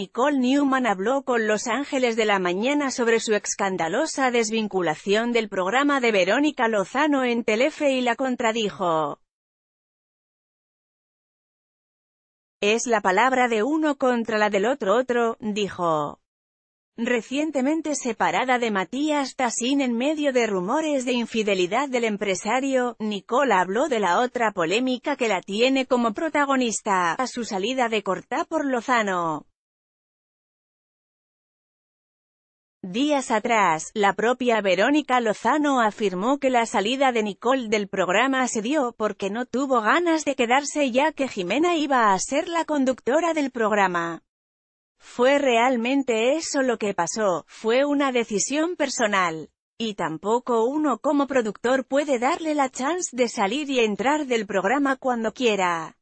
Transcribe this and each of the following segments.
Nicole Newman habló con Los Ángeles de la Mañana sobre su escandalosa desvinculación del programa de Verónica Lozano en Telefe y la contradijo. Es la palabra de uno contra la del otro otro, dijo. Recientemente separada de Matías Tassin en medio de rumores de infidelidad del empresario, Nicole habló de la otra polémica que la tiene como protagonista, a su salida de Cortá por Lozano. Días atrás, la propia Verónica Lozano afirmó que la salida de Nicole del programa se dio porque no tuvo ganas de quedarse ya que Jimena iba a ser la conductora del programa. Fue realmente eso lo que pasó, fue una decisión personal. Y tampoco uno como productor puede darle la chance de salir y entrar del programa cuando quiera.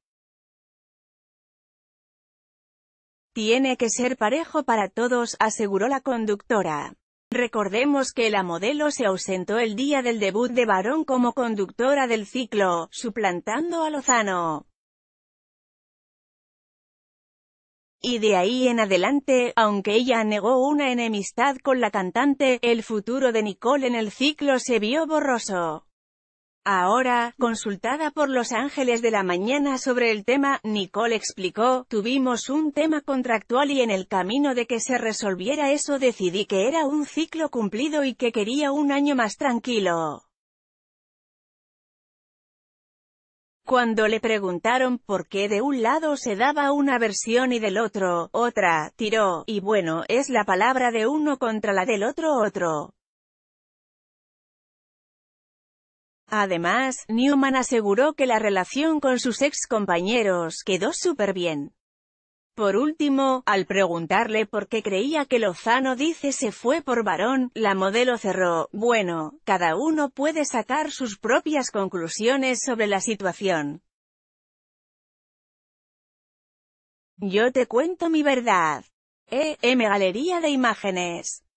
Tiene que ser parejo para todos, aseguró la conductora. Recordemos que la modelo se ausentó el día del debut de Barón como conductora del ciclo, suplantando a Lozano. Y de ahí en adelante, aunque ella negó una enemistad con la cantante, el futuro de Nicole en el ciclo se vio borroso. Ahora, consultada por Los Ángeles de la Mañana sobre el tema, Nicole explicó, tuvimos un tema contractual y en el camino de que se resolviera eso decidí que era un ciclo cumplido y que quería un año más tranquilo. Cuando le preguntaron por qué de un lado se daba una versión y del otro, otra, tiró, y bueno, es la palabra de uno contra la del otro otro. Además, Newman aseguró que la relación con sus ex compañeros quedó súper bien. Por último, al preguntarle por qué creía que Lozano dice se fue por varón, la modelo cerró, bueno, cada uno puede sacar sus propias conclusiones sobre la situación. Yo te cuento mi verdad. E.M. Galería de Imágenes